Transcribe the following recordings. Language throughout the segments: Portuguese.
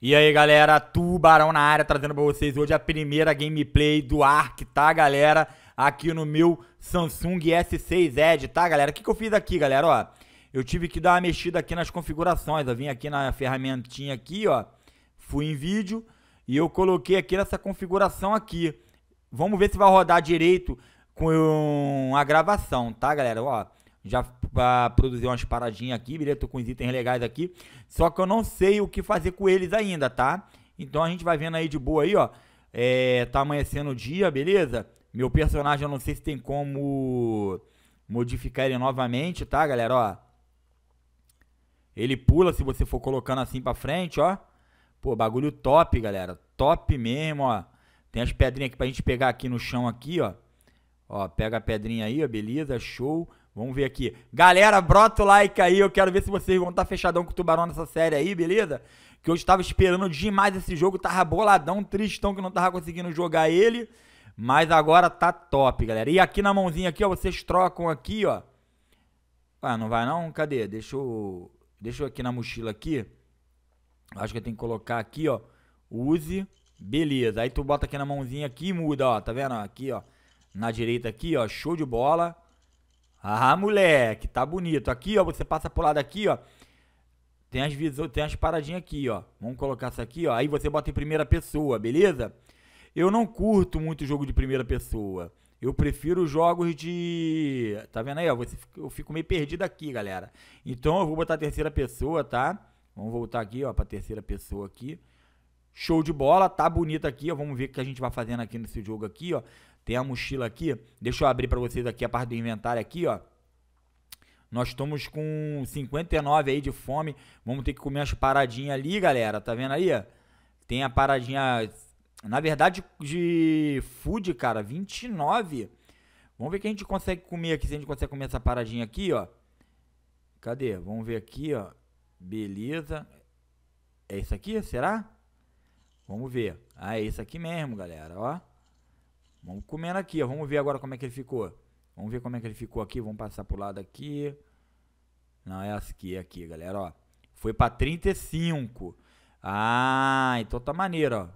E aí galera, Tubarão na área, trazendo pra vocês hoje a primeira gameplay do Ark, tá galera? Aqui no meu Samsung S6 Edge, tá galera? O que, que eu fiz aqui galera, ó? Eu tive que dar uma mexida aqui nas configurações, eu vim aqui na ferramentinha aqui, ó Fui em vídeo e eu coloquei aqui nessa configuração aqui Vamos ver se vai rodar direito com a gravação, tá galera? Ó, já para produzir umas paradinhas aqui, beleza? Tô com os itens legais aqui. Só que eu não sei o que fazer com eles ainda, tá? Então a gente vai vendo aí de boa aí, ó. É, tá amanhecendo o dia, beleza? Meu personagem eu não sei se tem como modificar ele novamente, tá, galera? Ó. Ele pula se você for colocando assim pra frente, ó. Pô, bagulho top, galera. Top mesmo, ó. Tem as pedrinhas aqui pra gente pegar aqui no chão aqui, ó. Ó, pega a pedrinha aí, ó, beleza, show. Vamos ver aqui. Galera, brota o like aí. Eu quero ver se vocês vão estar tá fechadão com o Tubarão nessa série aí, beleza? Que eu estava esperando demais esse jogo. Tava boladão, tristão que não tava conseguindo jogar ele. Mas agora tá top, galera. E aqui na mãozinha aqui, ó, vocês trocam aqui, ó. Ah, não vai não? Cadê? Deixa eu... Deixa eu aqui na mochila aqui. Acho que eu tenho que colocar aqui, ó. Use. Beleza. Aí tu bota aqui na mãozinha aqui e muda, ó. Tá vendo? Aqui, ó. Na direita aqui, ó. Show de bola. Ah, moleque, tá bonito. Aqui, ó, você passa pro lado aqui, ó. Tem as, visões, tem as paradinhas aqui, ó. Vamos colocar isso aqui, ó. Aí você bota em primeira pessoa, beleza? Eu não curto muito jogo de primeira pessoa. Eu prefiro jogos de... Tá vendo aí, ó? Você... Eu fico meio perdido aqui, galera. Então eu vou botar a terceira pessoa, tá? Vamos voltar aqui, ó, pra terceira pessoa aqui. Show de bola, tá bonito aqui, ó. Vamos ver o que a gente vai fazendo aqui nesse jogo aqui, ó. Tem a mochila aqui. Deixa eu abrir para vocês aqui a parte do inventário aqui, ó. Nós estamos com 59 aí de fome. Vamos ter que comer as paradinhas ali, galera. Tá vendo aí? Tem a paradinha, na verdade, de food, cara, 29. Vamos ver o que a gente consegue comer aqui, se a gente consegue comer essa paradinha aqui, ó. Cadê? Vamos ver aqui, ó. Beleza. É isso aqui, será? Vamos ver. Ah, é isso aqui mesmo, galera, ó. Vamos comendo aqui, ó. Vamos ver agora como é que ele ficou. Vamos ver como é que ele ficou aqui. Vamos passar pro lado aqui. Não, é aqui, é aqui, galera, ó. Foi pra 35. Ah, então tá maneiro, ó.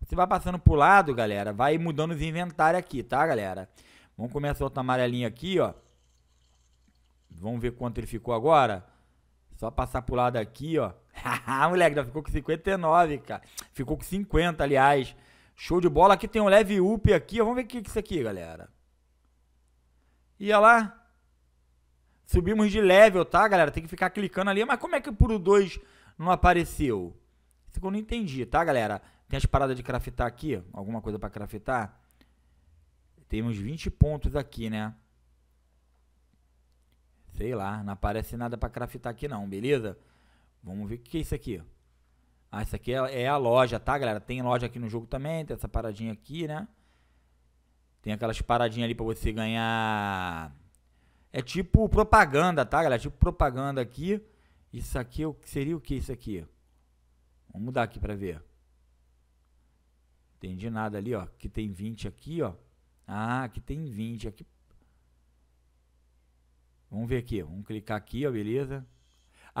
Você vai passando pro lado, galera. Vai mudando os inventários aqui, tá, galera? Vamos começar outra amarelinha aqui, ó. Vamos ver quanto ele ficou agora. Só passar pro lado aqui, ó. Haha, moleque, já ficou com 59, cara. Ficou com 50, aliás. Show de bola. Aqui tem um leve up aqui. Vamos ver o que é isso aqui, galera. olha lá. Subimos de level, tá, galera? Tem que ficar clicando ali. Mas como é que por 2 não apareceu? Isso que eu não entendi, tá, galera? Tem as paradas de craftar aqui. Alguma coisa pra craftar. Temos 20 pontos aqui, né? Sei lá, não aparece nada pra craftar aqui não, beleza? Vamos ver o que é isso aqui. Ah, isso aqui é, é, a loja, tá, galera? Tem loja aqui no jogo também, tem essa paradinha aqui, né? Tem aquelas paradinhas ali para você ganhar. É tipo propaganda, tá, galera? Tipo propaganda aqui. Isso aqui é seria o que isso aqui? Vamos mudar aqui para ver. Entendi nada ali, ó. Que tem 20 aqui, ó. Ah, que tem 20 aqui. Vamos ver aqui. Vamos clicar aqui, ó, beleza?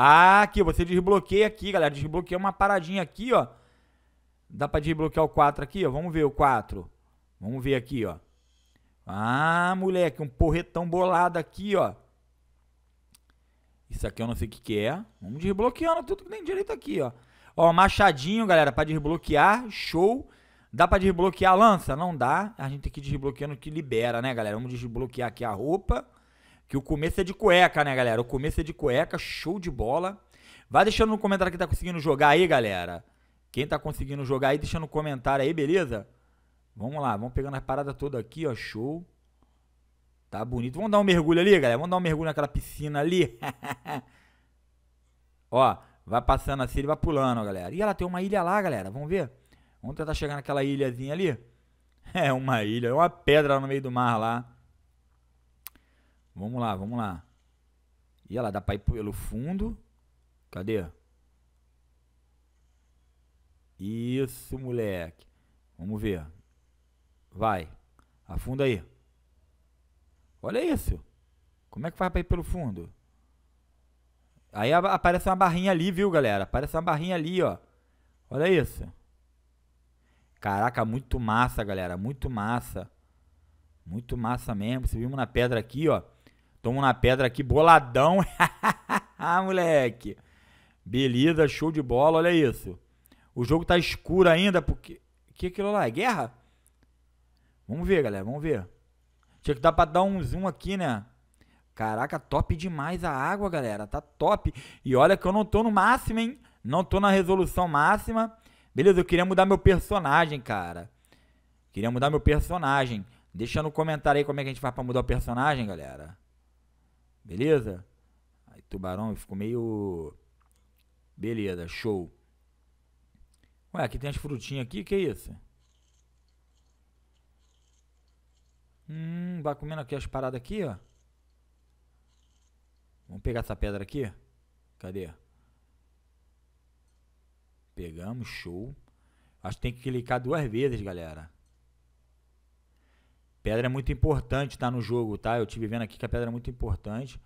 Ah, aqui, você desbloqueia aqui, galera. Desbloqueia uma paradinha aqui, ó. Dá pra desbloquear o 4 aqui, ó. Vamos ver o 4. Vamos ver aqui, ó. Ah, moleque, um porretão bolado aqui, ó. Isso aqui eu não sei o que, que é. Vamos desbloqueando tudo que tem direito aqui, ó. Ó, machadinho, galera, pra desbloquear. Show. Dá pra desbloquear a lança? Não dá. A gente tem que ir desbloqueando o que libera, né, galera? Vamos desbloquear aqui a roupa. Que o começo é de cueca, né, galera? O começo é de cueca, show de bola. Vai deixando no comentário quem tá conseguindo jogar aí, galera. Quem tá conseguindo jogar aí, deixa no comentário aí, beleza? Vamos lá, vamos pegando a parada toda aqui, ó, show. Tá bonito. Vamos dar um mergulho ali, galera. Vamos dar um mergulho naquela piscina ali. ó, vai passando assim, ele vai pulando, ó, galera. E ela tem uma ilha lá, galera. Vamos ver. Vamos tentar chegar naquela ilhazinha ali. É uma ilha, é uma pedra no meio do mar lá. Vamos lá, vamos lá. E ela dá para ir pelo fundo. Cadê? Isso, moleque. Vamos ver. Vai. Afunda aí. Olha isso. Como é que faz para ir pelo fundo? Aí aparece uma barrinha ali, viu, galera? Aparece uma barrinha ali, ó. Olha isso. Caraca, muito massa, galera. Muito massa. Muito massa mesmo. Subimos na pedra aqui, ó. Toma na pedra aqui, boladão. ah, moleque. Beleza, show de bola, olha isso. O jogo tá escuro ainda, porque... que é aquilo lá? É guerra? Vamos ver, galera, vamos ver. Tinha que dar pra dar um zoom aqui, né? Caraca, top demais a água, galera. Tá top. E olha que eu não tô no máximo, hein? Não tô na resolução máxima. Beleza, eu queria mudar meu personagem, cara. Queria mudar meu personagem. Deixa no comentário aí como é que a gente faz pra mudar o personagem, galera. Beleza? Aí Tubarão ficou meio. Beleza, show. Ué, aqui tem as frutinhas aqui, que é isso? Hum, vai comendo aqui as paradas aqui, ó. Vamos pegar essa pedra aqui. Cadê? Pegamos, show. Acho que tem que clicar duas vezes, galera pedra é muito importante tá, no jogo, tá? Eu tive vendo aqui que a pedra é muito importante.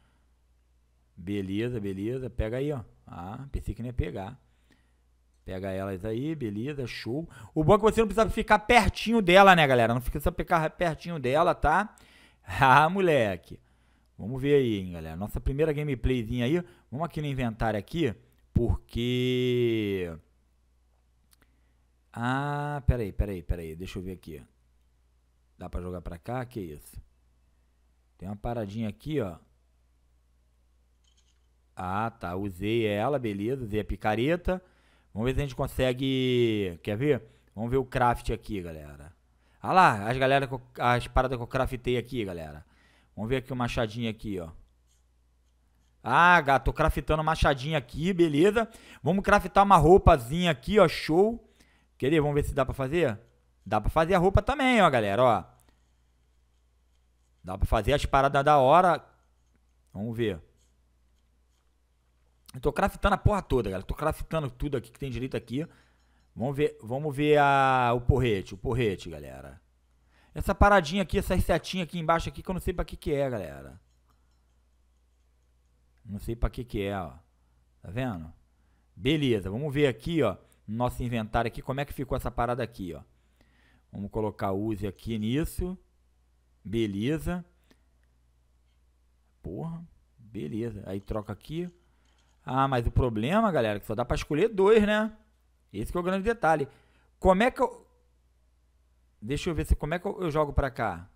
Beleza, beleza. Pega aí, ó. Ah, pensei que não ia pegar. Pega elas aí, beleza, show. O bom é que você não precisa ficar pertinho dela, né, galera? Não precisa ficar pertinho dela, tá? ah, moleque. Vamos ver aí, hein, galera. Nossa primeira gameplayzinha aí. Vamos aqui no inventário aqui, porque... Ah, peraí, peraí, peraí. Deixa eu ver aqui. Dá pra jogar pra cá? Que isso? Tem uma paradinha aqui, ó. Ah, tá. Usei ela, beleza. Usei a picareta. Vamos ver se a gente consegue... Quer ver? Vamos ver o craft aqui, galera. Ah lá, as, galera, as paradas que eu craftei aqui, galera. Vamos ver aqui o machadinho aqui, ó. Ah, gato, tô craftando machadinho aqui, beleza. Vamos craftar uma roupazinha aqui, ó, show. ver? vamos ver se dá pra fazer? Dá pra fazer a roupa também, ó, galera, ó. Dá pra fazer as paradas da hora. Vamos ver. Eu tô craftando a porra toda, galera. Tô craftando tudo aqui que tem direito aqui. Vamos ver, vamos ver a, o porrete, o porrete, galera. Essa paradinha aqui, essas setinhas aqui embaixo aqui que eu não sei pra que que é, galera. Não sei pra que que é, ó. Tá vendo? Beleza, vamos ver aqui, ó. nosso inventário aqui, como é que ficou essa parada aqui, ó. Vamos colocar use aqui nisso. Beleza. Porra, beleza. Aí troca aqui. Ah, mas o problema, galera, é que só dá para escolher dois, né? Esse é o grande detalhe. Como é que eu... Deixa eu ver se como é que eu, eu jogo para cá.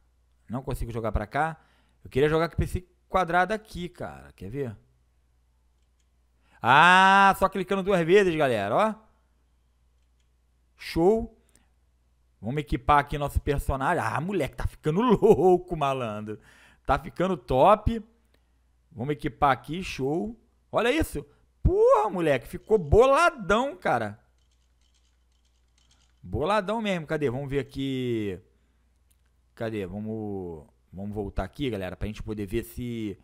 Não consigo jogar para cá. Eu queria jogar com esse quadrado aqui, cara. Quer ver? Ah, só clicando duas vezes, galera, ó. Show. Vamos equipar aqui nosso personagem. Ah, moleque, tá ficando louco, malandro. Tá ficando top. Vamos equipar aqui, show. Olha isso. Porra, moleque, ficou boladão, cara. Boladão mesmo. Cadê? Vamos ver aqui. Cadê? Vamos, vamos voltar aqui, galera, pra gente poder ver se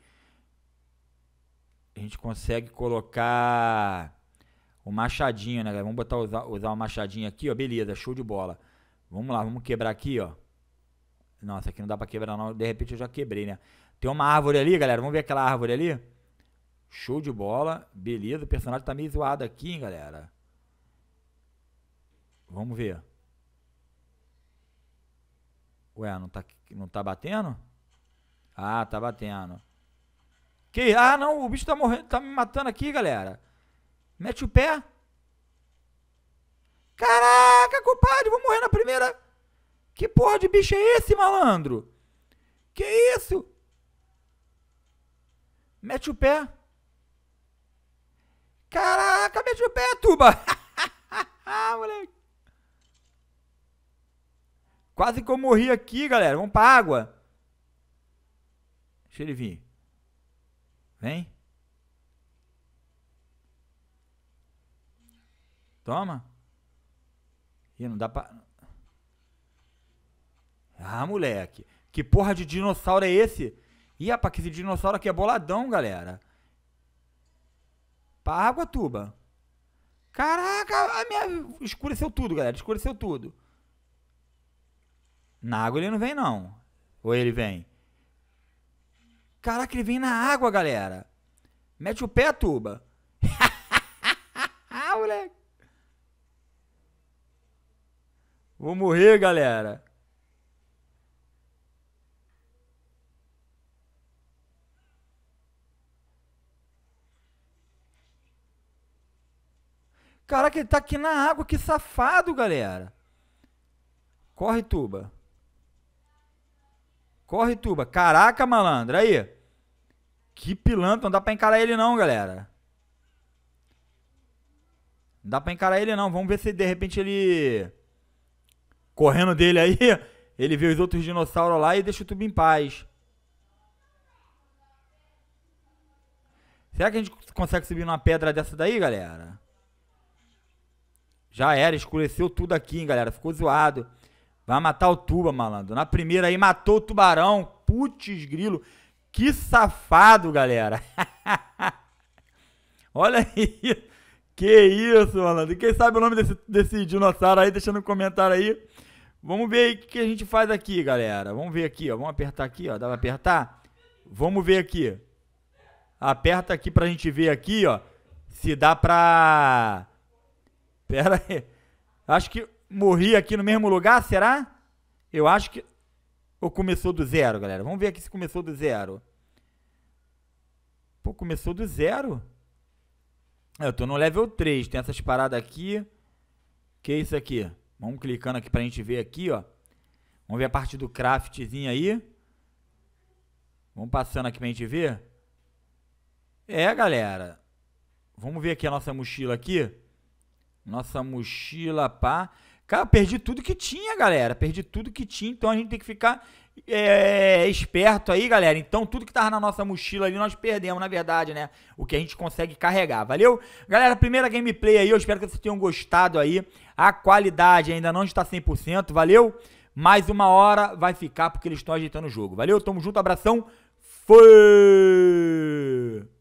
a gente consegue colocar o machadinho, né, galera? Vamos botar usar, usar o machadinho aqui, ó. Beleza, show de bola. Vamos lá, vamos quebrar aqui, ó. Nossa, aqui não dá pra quebrar não. De repente eu já quebrei, né? Tem uma árvore ali, galera. Vamos ver aquela árvore ali? Show de bola. Beleza, o personagem tá meio zoado aqui, hein, galera. Vamos ver. Ué, não tá, não tá batendo? Ah, tá batendo. Que? Ah, não, o bicho tá morrendo, tá me matando aqui, galera. Mete o pé. Caraca, compadre, vou morrer na primeira. Que porra de bicho é esse, malandro? Que isso? Mete o pé. Caraca, mete o pé, tuba. moleque. Quase que eu morri aqui, galera. Vamos pra água. Deixa ele vir. Vem. Toma. E não dá pra. Ah, moleque. Que porra de dinossauro é esse? Ih, rapaz, que esse dinossauro aqui é boladão, galera. Pra água, tuba. Caraca, a minha. Escureceu tudo, galera. Escureceu tudo. Na água ele não vem, não. Ou ele vem? Caraca, ele vem na água, galera. Mete o pé, tuba. Vou morrer, galera. Caraca, ele tá aqui na água, que safado, galera. Corre, tuba. Corre, tuba. Caraca, malandro, aí. Que pilantra, não dá pra encarar ele não, galera. Não dá pra encarar ele não. Vamos ver se de repente ele correndo dele aí, ele vê os outros dinossauros lá e deixa o tubo em paz. Será que a gente consegue subir numa pedra dessa daí, galera? Já era, escureceu tudo aqui, hein, galera. Ficou zoado. Vai matar o tuba, malandro. Na primeira aí, matou o tubarão. Putz, grilo. Que safado, galera. Olha aí. Que isso, malandro. Quem sabe o nome desse, desse dinossauro aí, deixa no comentário aí. Vamos ver aí o que, a gente faz aqui, galera. Vamos ver aqui, ó. Vamos apertar aqui, ó. Dá pra apertar? Vamos ver aqui. Aperta aqui pra gente ver aqui, ó. Se dá pra... Pera aí. Acho que morri aqui no mesmo lugar, será? Eu acho que... Ou começou do zero, galera? Vamos ver aqui se começou do zero. Pô, começou do zero? É, eu tô no level 3. Tem essas paradas aqui. Que é isso aqui? Vamos clicando aqui para a gente ver aqui, ó. Vamos ver a parte do craftzinho aí. Vamos passando aqui para a gente ver. É, galera. Vamos ver aqui a nossa mochila aqui. Nossa mochila, pá. Cara, perdi tudo que tinha, galera. Perdi tudo que tinha, então a gente tem que ficar é, é, esperto aí, galera. Então, tudo que tava na nossa mochila ali, nós perdemos, na verdade, né? O que a gente consegue carregar, valeu? Galera, primeira gameplay aí, eu espero que vocês tenham gostado aí. A qualidade ainda não está 100%, valeu? Mais uma hora vai ficar porque eles estão ajeitando o jogo, valeu? Tamo junto, abração. Fui!